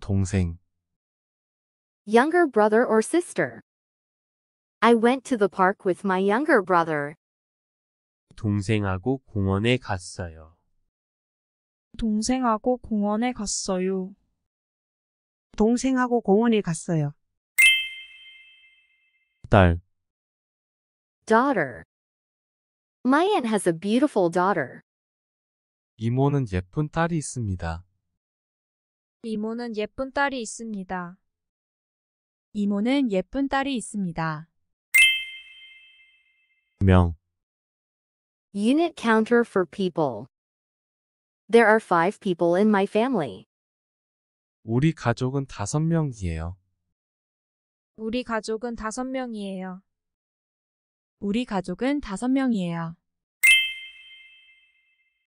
동생 younger brother or sister. I went to the park with my younger brother. 동생하고 공원에 갔어요. 동생하고 공원에 갔어요. 동생하고 공원에 갔어요. 딸 daughter. My aunt has a beautiful daughter. 이모는 예쁜 딸이 있습니다. 이모는 예쁜 딸이 있습니다. 이모는 예쁜 딸이 있습니다. 명 Unit counter for people. There are five people in my family. 우리 가족은 다섯 명이에요. 우리 가족은 다섯 명이에요. 우리 가족은 다섯 명이에요.